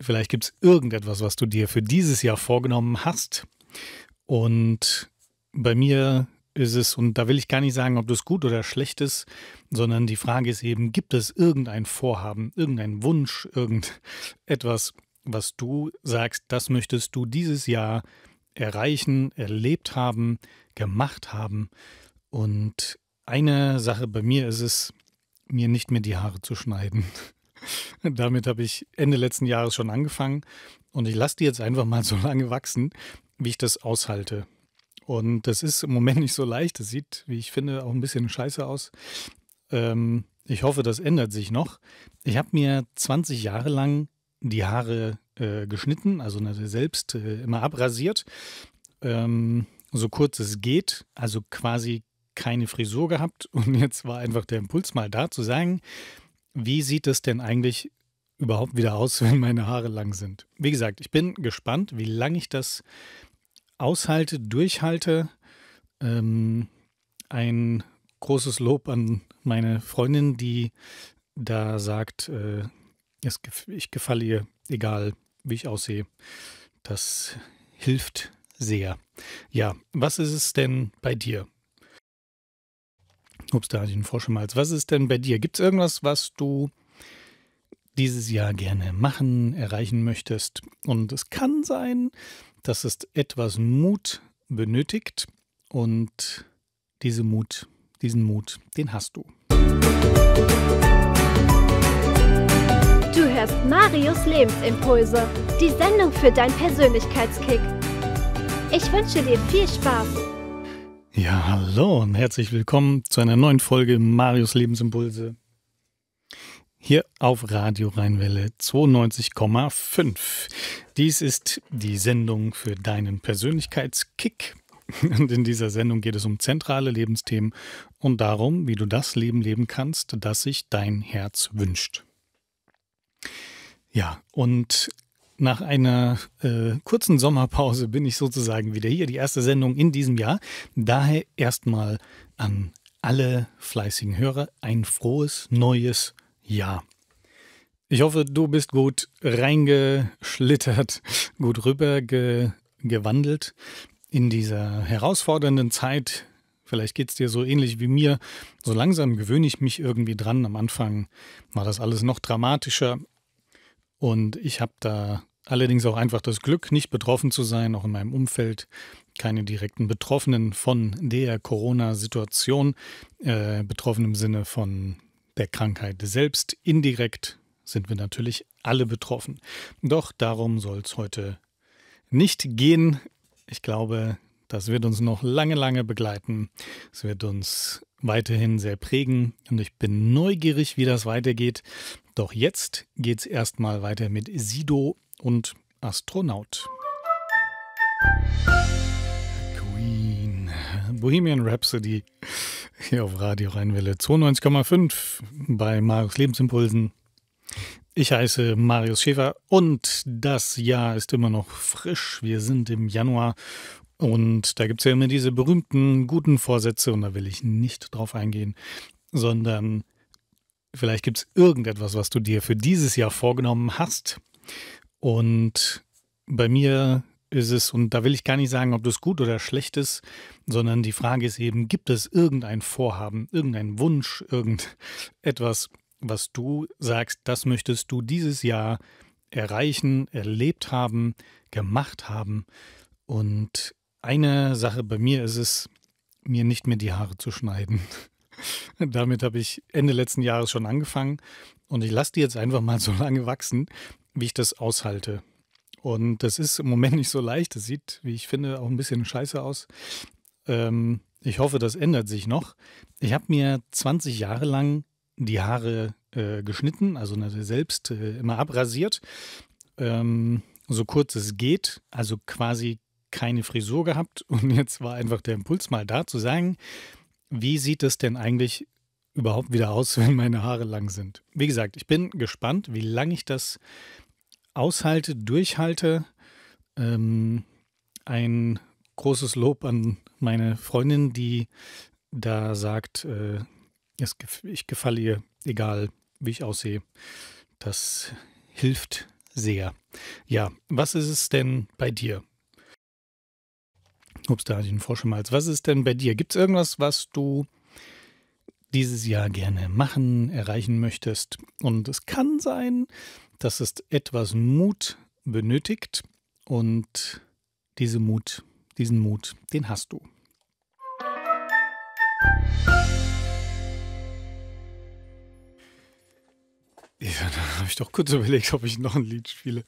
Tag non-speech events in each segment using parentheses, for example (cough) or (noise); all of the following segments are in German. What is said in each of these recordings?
Vielleicht gibt es irgendetwas, was du dir für dieses Jahr vorgenommen hast. Und bei mir ist es, und da will ich gar nicht sagen, ob das gut oder schlecht ist, sondern die Frage ist eben, gibt es irgendein Vorhaben, irgendein Wunsch, irgendetwas, was du sagst, das möchtest du dieses Jahr erreichen, erlebt haben, gemacht haben. Und eine Sache bei mir ist es, mir nicht mehr die Haare zu schneiden. (laughs) Damit habe ich Ende letzten Jahres schon angefangen und ich lasse die jetzt einfach mal so (laughs) lange wachsen, wie ich das aushalte. Und das ist im Moment nicht so leicht. Das sieht, wie ich finde, auch ein bisschen scheiße aus. Ähm, ich hoffe, das ändert sich noch. Ich habe mir 20 Jahre lang die Haare äh, geschnitten, also ne, selbst äh, immer abrasiert, ähm, so kurz es geht, also quasi keine Frisur gehabt. (laughs) Und jetzt war einfach der Impuls mal da zu sagen, wie sieht es denn eigentlich überhaupt wieder aus, (laughs) wenn meine Haare lang sind? Wie gesagt, ich bin gespannt, wie lange ich das aushalte, durchhalte. Ähm, ein großes Lob an meine Freundin, die da sagt, äh, es, ich gefalle ihr, egal wie ich aussehe. Das hilft sehr. Ja, was ist es denn bei dir? Ups, da hatte ich einen Frosch im Hals. Was ist denn bei dir? Gibt es irgendwas, was du dieses Jahr gerne machen, erreichen möchtest? Und es kann sein, dass es etwas Mut benötigt und diese Mut, diesen Mut, den hast du. Du hörst Marius Lebensimpulse, die Sendung für deinen Persönlichkeitskick. Ich wünsche dir viel Spaß. Ja, hallo und herzlich willkommen zu einer neuen Folge Marius Lebensimpulse. Hier auf Radio Rheinwelle 92,5. Dies ist die Sendung für deinen Persönlichkeitskick. (laughs) Und in dieser Sendung geht es um zentrale Lebensthemen und darum, wie du das Leben leben kannst, das sich dein Herz wünscht. Ja, und nach einer äh, kurzen Sommerpause bin ich sozusagen wieder hier, die erste Sendung in diesem Jahr. Daher erstmal an alle fleißigen Hörer ein frohes neues Jahr. Ich hoffe, du bist gut reingeschlittert, gut rübergewandelt in dieser herausfordernden Zeit. Vielleicht geht es dir so ähnlich wie mir. So langsam gewöhne ich mich irgendwie dran. Am Anfang war das alles noch dramatischer und ich habe da Allerdings auch einfach das Glück, nicht betroffen zu sein, auch in meinem Umfeld. Keine direkten Betroffenen von der Corona-Situation, äh, betroffen im Sinne von der Krankheit selbst. Indirekt sind wir natürlich alle betroffen. Doch darum soll es heute nicht gehen. Ich glaube, das wird uns noch lange, lange begleiten. Es wird uns weiterhin sehr prägen und ich bin neugierig, wie das weitergeht. Doch jetzt geht es erstmal weiter mit Sido und Astronaut. Queen, Bohemian Rhapsody hier auf Radio Rheinwelle 92,5 bei Marius Lebensimpulsen. Ich heiße Marius Schäfer und das Jahr ist immer noch frisch. Wir sind im Januar und da gibt es ja immer diese berühmten guten Vorsätze und da will ich nicht drauf eingehen, sondern vielleicht gibt es irgendetwas, was du dir für dieses Jahr vorgenommen hast und bei mir ist es, und da will ich gar nicht sagen, ob das gut oder schlecht ist, sondern die Frage ist eben, gibt es irgendein Vorhaben, irgendeinen Wunsch, irgendetwas, was du sagst, das möchtest du dieses Jahr erreichen, erlebt haben, gemacht haben. Und eine Sache bei mir ist es, mir nicht mehr die Haare zu schneiden. (laughs) Damit habe ich Ende letzten Jahres schon angefangen und ich lasse die jetzt einfach mal so lange wachsen, wie ich das aushalte. Und das ist im Moment (laughs) nicht so leicht. Das sieht, wie ich finde, auch ein bisschen scheiße aus. Ähm, ich hoffe, das ändert sich noch. Ich habe mir 20 Jahre lang die Haare äh, geschnitten, also selbst äh, immer abrasiert, ähm, so kurz es geht, also quasi keine Frisur gehabt. (laughs) Und jetzt war einfach der Impuls mal da zu sagen, wie sieht es denn eigentlich überhaupt wieder aus, (laughs) wenn meine Haare lang sind? Wie gesagt, ich bin gespannt, wie lange ich das aushalte, durchhalte. Ähm, ein großes Lob an meine Freundin, die da sagt, äh, es, ich gefalle ihr, egal wie ich aussehe. Das hilft sehr. Ja, was ist es denn bei dir? Ups, da hatte ich einen Vorschmalz. Was ist denn bei dir? Gibt es irgendwas, was du dieses Jahr gerne machen, erreichen möchtest? Und es kann sein, dass es etwas Mut benötigt und diese Mut, diesen Mut, den hast du. Ja, da habe ich doch kurz überlegt, ob ich noch ein Lied spiele.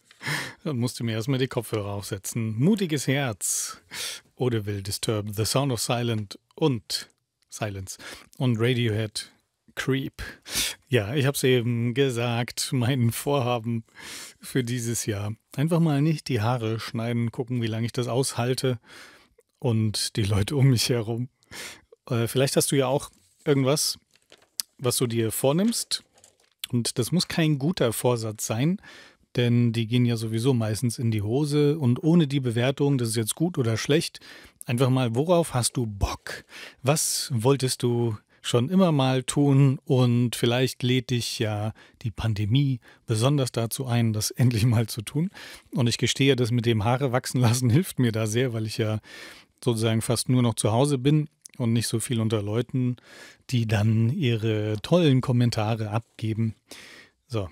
Dann musste mir erstmal die Kopfhörer aufsetzen. Mutiges Herz. Oder will Disturb the Sound of Silent und Silence und Radiohead Creep. Ja, ich habe es eben gesagt, mein Vorhaben für dieses Jahr. Einfach mal nicht die Haare schneiden, gucken, wie lange ich das aushalte und die Leute um mich herum. Äh, vielleicht hast du ja auch irgendwas, was du dir vornimmst. Und das muss kein guter Vorsatz sein, denn die gehen ja sowieso meistens in die Hose und ohne die Bewertung, das ist jetzt gut oder schlecht, einfach mal, worauf hast du Bock? Was wolltest du schon immer mal tun und vielleicht lädt dich ja die Pandemie besonders dazu ein, das (laughs) endlich mal zu tun. Und ich gestehe, das mit dem Haare wachsen lassen hilft mir da sehr, weil ich ja sozusagen fast nur noch zu Hause bin und nicht so viel unter Leuten, die dann ihre tollen Kommentare abgeben. So,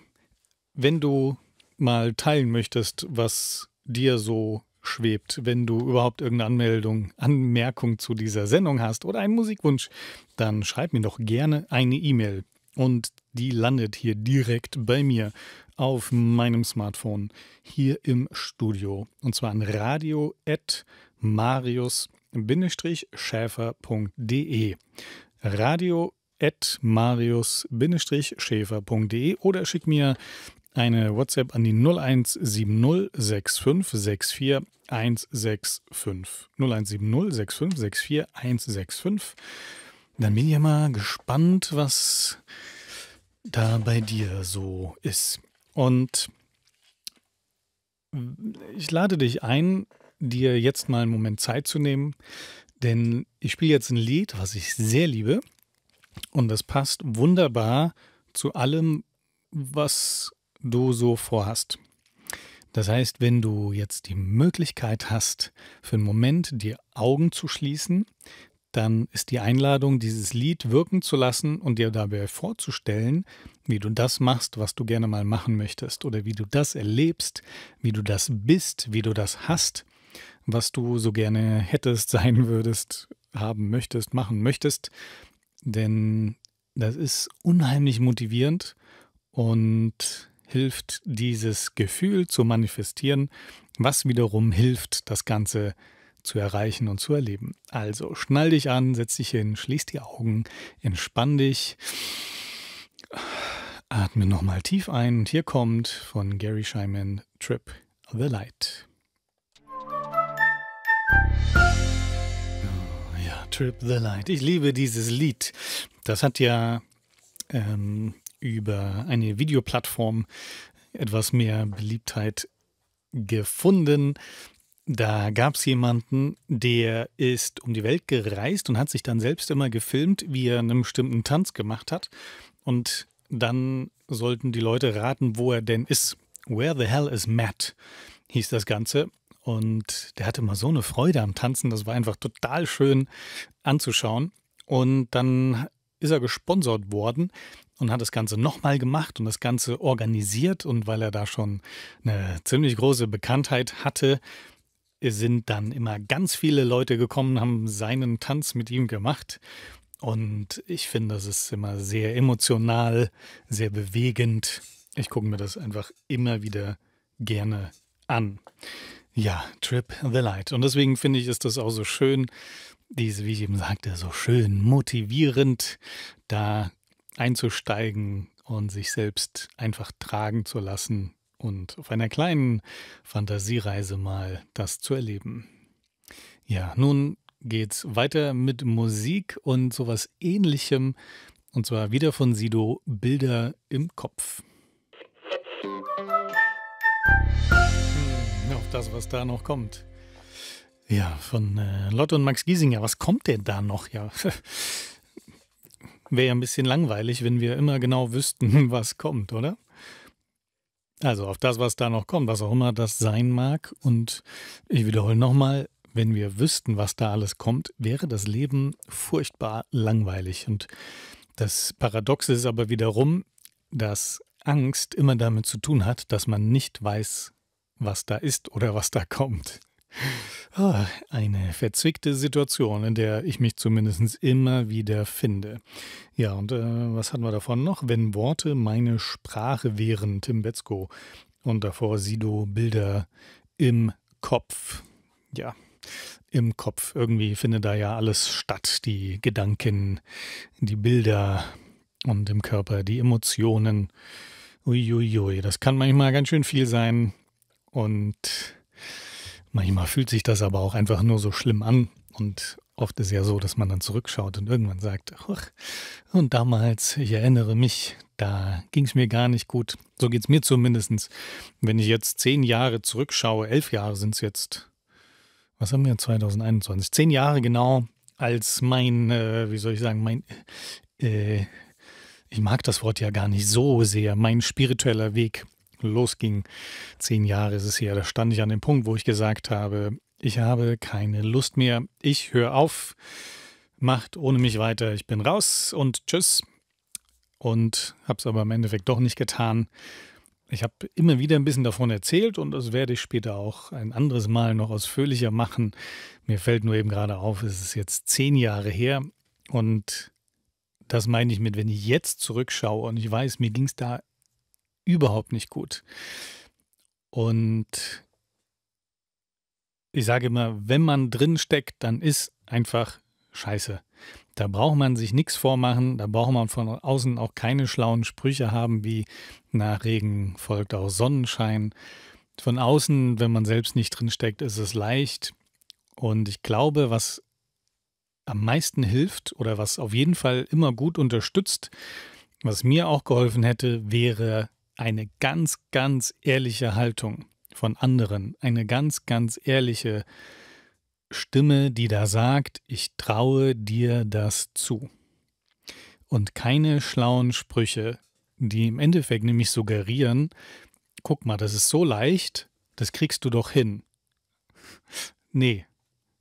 wenn du mal teilen möchtest, was dir so schwebt. Wenn du überhaupt irgendeine Anmeldung, Anmerkung zu dieser Sendung hast oder einen Musikwunsch, dann schreib mir doch gerne eine E-Mail. Und die landet hier direkt bei mir auf meinem Smartphone hier im Studio. Und zwar an radio.marius-schäfer.de. radiomarius schäferde oder schick mir eine WhatsApp an die 0170 165 0170 65 165. Dann bin ich ja mal gespannt, was da bei dir so ist. Und ich lade dich ein, dir jetzt mal einen Moment Zeit zu nehmen, denn ich spiele jetzt ein Lied, was ich sehr liebe und das passt wunderbar zu allem, was du so vorhast. Das heißt, wenn du jetzt die Möglichkeit hast, für einen Moment die Augen zu schließen, dann ist die Einladung, dieses Lied wirken zu lassen und dir dabei vorzustellen, wie du das machst, was du gerne mal machen möchtest oder wie du das erlebst, wie du das bist, wie du das hast, was du so gerne hättest, (laughs) sein würdest, haben möchtest, machen möchtest. Denn das ist unheimlich motivierend und hilft, dieses Gefühl zu manifestieren, was wiederum hilft, das Ganze zu erreichen und zu erleben. Also schnall dich an, setz dich hin, schließ die Augen, entspann dich, atme nochmal tief ein und hier kommt von Gary Scheinman Trip the Light. Ja, Trip the Light. Ich liebe dieses Lied. Das hat ja ähm, über eine Videoplattform etwas mehr Beliebtheit gefunden. Da gab es jemanden, der ist um die Welt gereist und hat sich dann selbst immer gefilmt, wie er einen bestimmten Tanz gemacht hat. Und dann sollten die Leute raten, wo er denn ist. Where the hell is Matt? hieß das Ganze. Und der hatte mal so eine Freude am Tanzen, das war einfach total schön anzuschauen. Und dann ist er gesponsert worden und hat das Ganze nochmal gemacht und das Ganze organisiert. Und weil er da schon eine ziemlich große Bekanntheit hatte, sind dann immer ganz viele Leute gekommen, haben seinen Tanz mit ihm gemacht. Und ich finde, das ist immer sehr emotional, sehr bewegend. Ich gucke mir das einfach immer wieder gerne an. Ja, Trip the Light. Und deswegen finde ich, ist das auch so schön, die ist, wie ich eben sagte, so schön motivierend, da einzusteigen und sich selbst einfach tragen zu lassen und auf einer kleinen Fantasiereise mal das zu erleben. Ja, nun geht's weiter mit Musik und sowas ähnlichem. Und zwar wieder von Sido Bilder im Kopf. Hm, auf das, was da noch kommt. Ja, von äh, Lotte und Max Giesinger. Was kommt denn da noch? Ja, (laughs) wäre ja ein bisschen langweilig, wenn wir immer genau wüssten, (laughs) was kommt, oder? Also auf das, was da noch kommt, was auch immer das sein mag. Und ich wiederhole nochmal, wenn wir wüssten, was da alles kommt, wäre das Leben furchtbar langweilig. Und das Paradoxe ist aber wiederum, dass Angst immer damit zu tun hat, dass man nicht weiß, was da ist oder was da kommt. Ah, eine verzwickte Situation, in der ich mich zumindest immer wieder finde. Ja, und äh, was hatten wir davon noch? Wenn Worte meine Sprache wären, Tim Betzko. Und davor Sido Bilder im Kopf. Ja, im Kopf. Irgendwie findet da ja alles statt. Die Gedanken, die Bilder und im Körper, die Emotionen. Uiuiui, das kann manchmal ganz schön viel sein. Und Manchmal fühlt sich das aber auch einfach nur so schlimm an. Und oft ist ja so, dass man dann zurückschaut und irgendwann sagt, ach, und damals, ich erinnere mich, da ging es mir gar nicht gut. So geht es mir zumindest. Wenn ich jetzt zehn Jahre zurückschaue, elf Jahre sind es jetzt, was haben wir 2021? Zehn Jahre genau, als mein, äh, wie soll ich sagen, mein, äh, ich mag das Wort ja gar nicht so sehr, mein spiritueller Weg losging, zehn Jahre ist es her, da stand ich an dem Punkt, wo ich gesagt habe, ich habe keine Lust mehr, ich höre auf, macht ohne mich weiter, ich bin raus und tschüss. Und habe es aber im Endeffekt doch nicht getan. Ich habe immer wieder ein bisschen davon erzählt und das werde ich später auch ein anderes Mal noch ausführlicher machen. Mir fällt nur eben gerade auf, es ist jetzt zehn Jahre her und das meine ich mit, wenn ich jetzt zurückschaue und ich weiß, mir ging es da überhaupt nicht gut. Und ich sage immer, wenn man drin steckt, dann ist einfach scheiße. Da braucht man sich nichts vormachen, da braucht man von außen auch keine schlauen Sprüche haben wie nach Regen folgt auch Sonnenschein. Von außen, wenn man selbst nicht drin steckt, ist es leicht. Und ich glaube, was am meisten hilft oder was auf jeden Fall immer gut unterstützt, was mir auch geholfen hätte, wäre eine ganz, ganz ehrliche Haltung von anderen, eine ganz, ganz ehrliche Stimme, die da sagt, ich traue dir das zu. Und keine schlauen Sprüche, die im Endeffekt nämlich suggerieren, guck mal, das ist so leicht, das kriegst du doch hin. (laughs) Nee,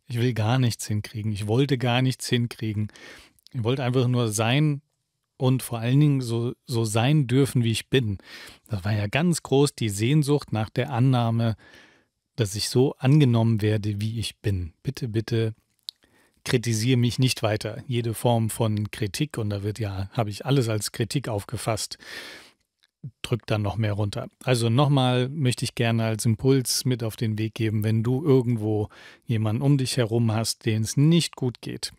ich will gar nichts hinkriegen, ich wollte gar nichts hinkriegen. Ich wollte einfach nur sein, und vor allen Dingen so, so sein dürfen, wie ich bin. Das war ja ganz groß die Sehnsucht nach der Annahme, dass ich so angenommen werde, wie ich bin. Bitte, bitte kritisiere mich nicht weiter. Jede Form von Kritik, und da wird ja, habe ich alles als Kritik aufgefasst, drückt dann noch mehr runter. Also nochmal möchte ich gerne als Impuls mit auf den Weg geben, wenn du irgendwo jemanden um dich herum hast, den es nicht gut geht.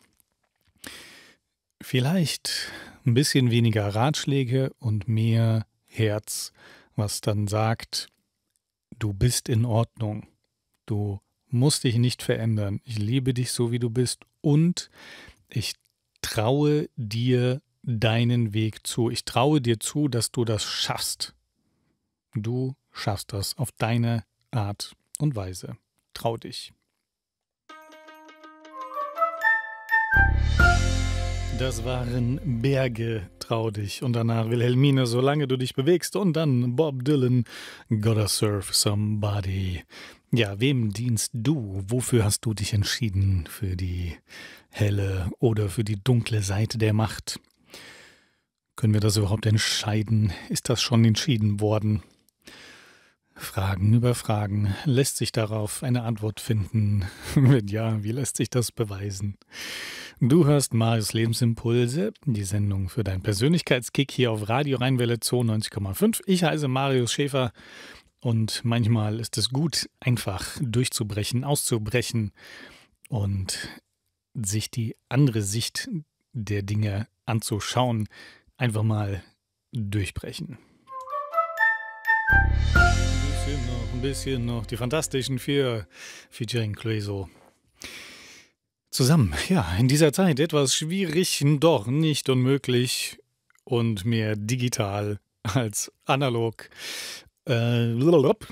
Vielleicht ein bisschen weniger Ratschläge und mehr Herz, was dann sagt, du bist in Ordnung, du musst dich nicht verändern, ich liebe dich so, wie du bist und ich traue dir deinen Weg zu, ich traue dir zu, dass du das schaffst. Du schaffst das auf deine Art und Weise. Trau dich. Das waren Berge, trau dich. Und danach Wilhelmine, solange du dich bewegst. Und dann Bob Dylan, Gotta Serve Somebody. Ja, wem dienst du? Wofür hast du dich entschieden? Für die helle oder für die dunkle Seite der Macht? Können wir das überhaupt entscheiden? Ist das schon entschieden worden? Fragen über Fragen. Lässt sich darauf eine Antwort finden? (laughs) Wenn ja, wie lässt sich das beweisen? Du hörst Marius Lebensimpulse, die Sendung für deinen Persönlichkeitskick hier auf Radio Rheinwelle 92,5. Ich heiße Marius Schäfer und manchmal ist es gut, einfach durchzubrechen, auszubrechen und sich die andere Sicht der Dinge anzuschauen. Einfach mal durchbrechen. Musik bisschen noch, ein bisschen noch. Die Fantastischen Vier featuring Clueso. Zusammen, ja, in dieser Zeit etwas schwierig, doch nicht unmöglich und mehr digital als analog. Äh,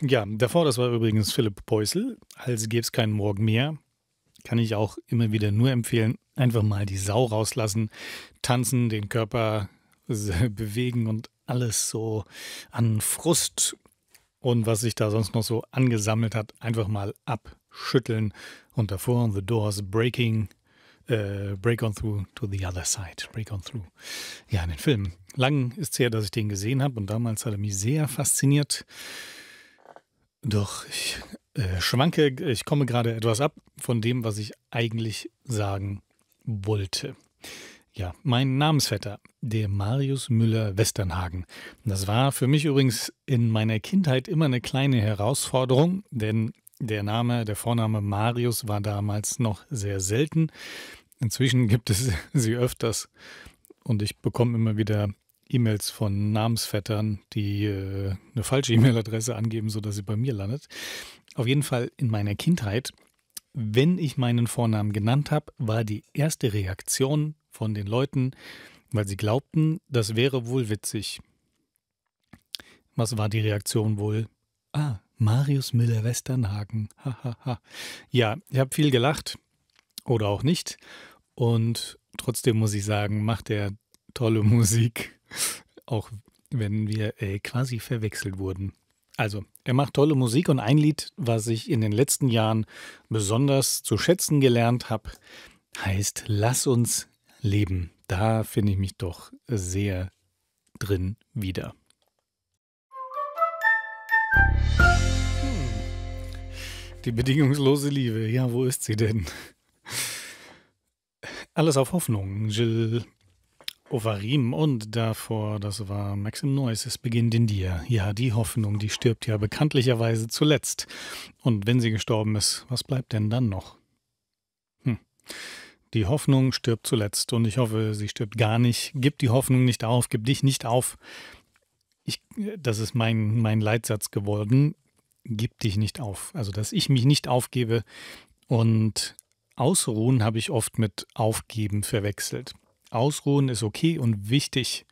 ja, davor, das war übrigens Philipp Beusel, als gäbe es keinen Morgen mehr. Kann ich auch immer wieder nur empfehlen, einfach mal die Sau rauslassen, tanzen, den Körper (laughs) bewegen und alles so an Frust und was sich da sonst noch so angesammelt hat, einfach mal abschütteln. Und davor The Doors Breaking, äh, Break On Through to the Other Side, Break On Through. Ja, den Film. Lang ist es her, dass ich den gesehen habe und damals hat er mich sehr fasziniert. Doch ich äh, schwanke, ich komme gerade etwas ab von dem, was ich eigentlich sagen wollte. Ja, mein Namensvetter, der Marius Müller-Westernhagen. Das war für mich übrigens in meiner Kindheit immer eine kleine Herausforderung, denn der Name, der Vorname Marius war damals noch sehr selten. Inzwischen gibt es (laughs) sie öfters und ich bekomme immer wieder E-Mails von Namensvettern, die äh, eine falsche E-Mail-Adresse angeben, sodass sie bei mir landet. Auf jeden Fall in meiner Kindheit, wenn ich meinen Vornamen genannt habe, war die erste Reaktion von den Leuten, weil sie glaubten, das wäre wohl witzig. Was war die Reaktion wohl? Ah, Marius Müller-Westernhagen. (laughs) ja, ich habe viel gelacht oder auch nicht. Und trotzdem muss ich sagen, macht er tolle (laughs) Musik, auch wenn wir äh, quasi verwechselt wurden. Also, er macht tolle Musik und ein Lied, was ich in den letzten Jahren besonders zu schätzen gelernt habe, heißt Lass uns leben. Da finde ich mich doch sehr drin wieder. Hm. Die bedingungslose Liebe, ja, wo ist sie denn? Alles auf Hoffnung, Jill Ovarim und davor, das war Maxim Neuss, es beginnt in dir. Ja, die Hoffnung, die stirbt ja bekanntlicherweise zuletzt. Und wenn sie gestorben ist, was bleibt denn dann noch? Hm. Die Hoffnung stirbt zuletzt und ich hoffe, sie stirbt gar nicht. Gib die Hoffnung nicht auf, gib dich nicht auf. Ich, das ist mein, mein Leitsatz geworden. Gib dich nicht auf. Also, dass ich mich nicht aufgebe. Und Ausruhen habe ich oft mit Aufgeben verwechselt. Ausruhen ist okay und wichtig,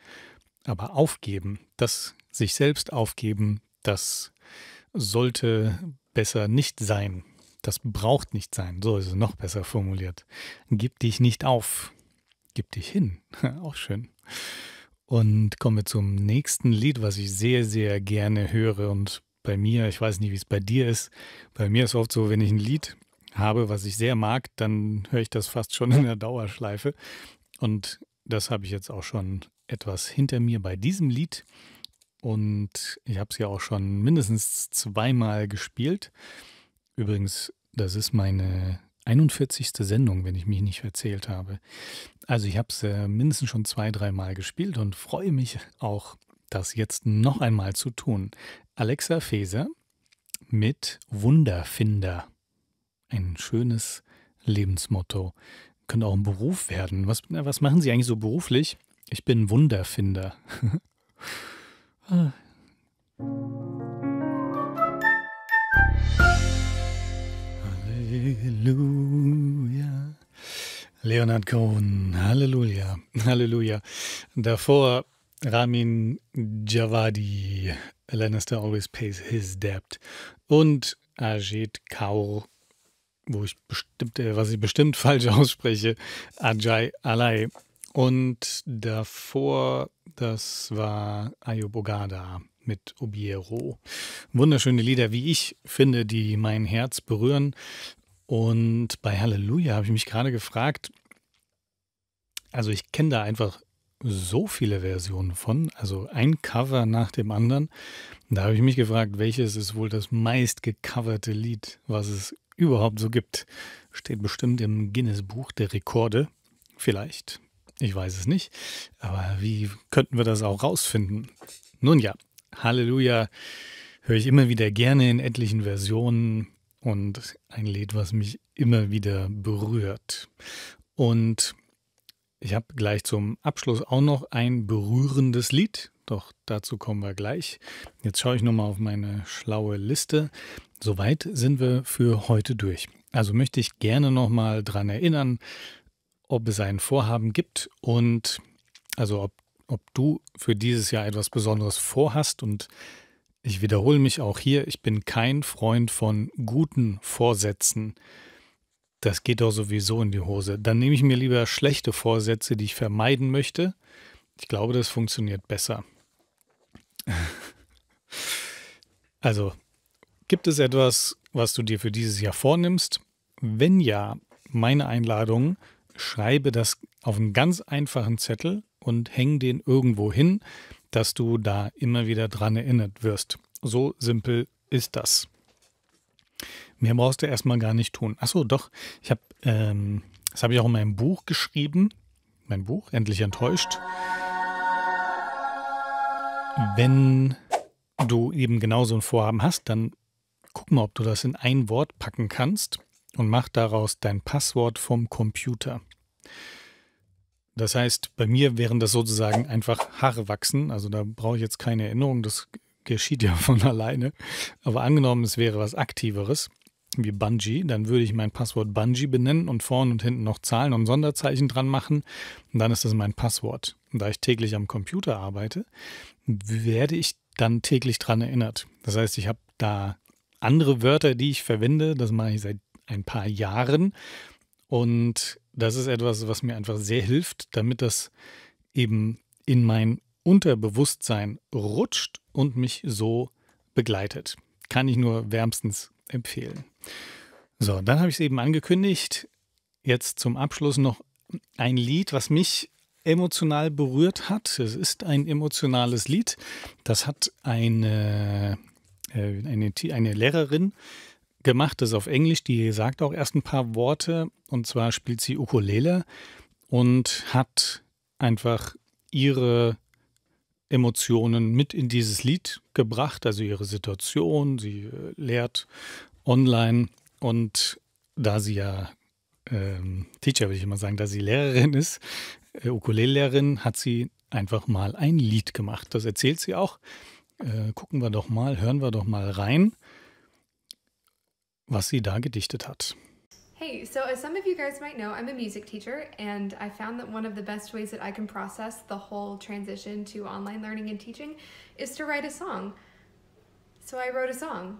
aber aufgeben, das sich selbst aufgeben, das sollte besser nicht sein. Das braucht nicht sein. So ist es noch besser formuliert. Gib dich nicht auf. Gib dich hin. (laughs) Auch schön. Und kommen wir zum nächsten Lied, was ich sehr, sehr gerne höre. Und bei mir, ich weiß nicht, wie es bei dir ist, bei mir ist oft so, wenn ich ein Lied habe, was ich sehr mag, dann höre ich das fast schon in der Dauerschleife. Und das habe ich jetzt auch schon etwas hinter mir bei diesem Lied. Und ich habe es ja auch schon mindestens zweimal gespielt. Übrigens, das ist meine 41. Sendung, wenn ich mich nicht erzählt habe. Also ich habe es äh, mindestens schon zwei, dreimal gespielt und freue mich auch, das jetzt noch einmal zu tun. Alexa Feser mit Wunderfinder. Ein schönes Lebensmotto. Könnte auch ein Beruf werden. Was, na, was machen Sie eigentlich so beruflich? Ich bin Wunderfinder. (laughs) ah. Halleluja. Leonard Cohen, Halleluja, Halleluja. Davor Ramin Javadi, Lannister always pays his debt. Und Ajit Kaur, wo ich bestimmt, äh, was ich bestimmt (laughs) falsch ausspreche, Ajay Alai. Und davor, das war Ayub Ogada mit Obiero. Wunderschöne Lieder, wie ich finde, die mein Herz berühren. Und bei Halleluja habe ich mich gerade gefragt, also ich kenne da einfach so viele Versionen von, also ein Cover nach dem anderen. Da habe ich mich gefragt, welches ist wohl das meistgecoverte Lied, was es überhaupt so gibt. Steht bestimmt im Guinness Buch der Rekorde. Vielleicht. Ich weiß es nicht. Aber wie könnten wir das auch rausfinden? Nun ja, Halleluja höre ich immer wieder gerne in etlichen Versionen und ein Lied, was mich immer wieder berührt. Und ich habe gleich zum Abschluss auch noch ein berührendes Lied, doch dazu kommen wir gleich. Jetzt schaue ich nochmal auf meine schlaue Liste. Soweit sind wir für heute durch. Also möchte ich gerne nochmal daran erinnern, ob es ein Vorhaben gibt und also ob ob du für dieses Jahr etwas Besonderes vorhast. Und ich wiederhole mich auch hier, ich bin kein Freund von guten Vorsätzen. Das geht doch sowieso in die Hose. Dann nehme ich mir lieber schlechte Vorsätze, die ich vermeiden möchte. Ich glaube, das funktioniert besser. (laughs) also, gibt es etwas, was du dir für dieses Jahr vornimmst? Wenn ja, meine Einladung, schreibe das auf einen ganz einfachen Zettel und hänge den irgendwo hin, dass du da immer wieder dran erinnert wirst. So simpel ist das. Mehr brauchst du erstmal gar nicht tun. Achso, doch, ich habe, ähm, das habe ich auch in meinem Buch geschrieben. Mein Buch, endlich enttäuscht. Wenn du eben genau so ein Vorhaben hast, dann guck mal, ob du das in ein Wort packen kannst und mach daraus dein Passwort vom Computer. Das heißt, bei mir wären das sozusagen einfach Haare wachsen. Also da brauche ich jetzt keine Erinnerung, das geschieht ja (laughs) von alleine. Aber angenommen, es wäre was Aktiveres, wie Bungee, dann würde ich mein Passwort Bungee benennen und vorne und hinten noch Zahlen und Sonderzeichen dran machen. Und dann ist das mein Passwort. Und da ich täglich am Computer arbeite, werde ich dann täglich dran erinnert. Das heißt, ich habe da andere Wörter, die ich verwende, das mache ich seit ein paar Jahren. Und das ist etwas, was mir einfach sehr hilft, damit das eben in mein Unterbewusstsein rutscht und mich so begleitet. Kann ich nur wärmstens empfehlen. So, dann habe ich es eben angekündigt. Jetzt zum Abschluss noch ein Lied, was mich emotional berührt hat. Es ist ein emotionales Lied. Das hat eine, äh, eine, eine Lehrerin gemacht ist auf Englisch. Die sagt auch erst ein paar Worte. Und zwar spielt sie Ukulele und hat einfach ihre Emotionen mit in dieses Lied gebracht, also ihre Situation. Sie äh, lehrt online und da sie ja ähm, Teacher, würde ich immer sagen, da sie Lehrerin ist, äh, Ukulele-Lehrerin, hat sie einfach mal ein Lied gemacht. Das erzählt sie auch. Äh, gucken wir doch mal, hören wir doch mal rein. was sie da gedichtet hat. Hey, so as some of you guys might know, I'm a music teacher, and I found that one of the best ways that I can process the whole transition to online learning and teaching is to write a song. So I wrote a song.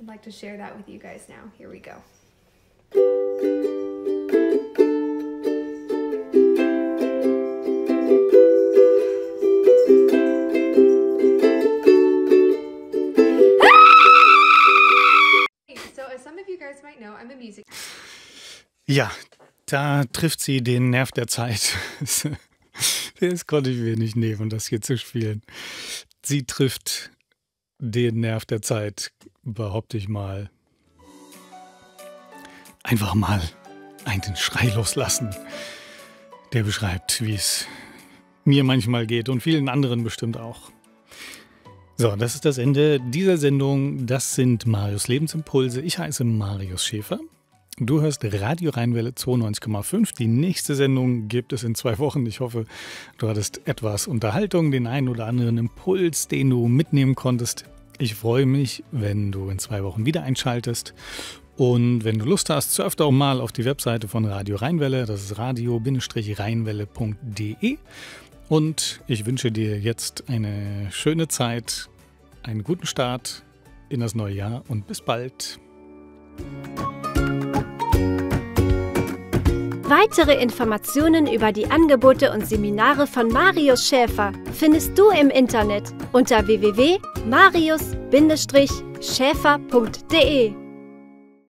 I'd like to share that with you guys now. Here we go. Da trifft sie den Nerv der Zeit. (laughs) das konnte ich mir nicht nehmen, das hier zu spielen. Sie trifft den Nerv der Zeit, behaupte ich mal. Einfach mal einen Schrei loslassen, der beschreibt, wie es mir manchmal geht und vielen anderen bestimmt auch. So, das ist das Ende dieser Sendung. Das sind Marius Lebensimpulse. Ich heiße Marius Schäfer. Du hörst Radio Rheinwelle 92,5. Die nächste Sendung gibt es in zwei Wochen. Ich hoffe, du hattest etwas Unterhaltung, den einen oder anderen Impuls, den du mitnehmen konntest. Ich freue mich, wenn du in zwei Wochen wieder einschaltest. Und wenn du Lust hast, surf doch mal auf die Webseite von Radio Rheinwelle. Das ist radio-rheinwelle.de. Und ich wünsche dir jetzt eine schöne Zeit, einen guten Start in das neue Jahr und bis bald. Weitere Informationen über die Angebote und Seminare von Marius Schäfer findest du im Internet unter www.marius-schäfer.de.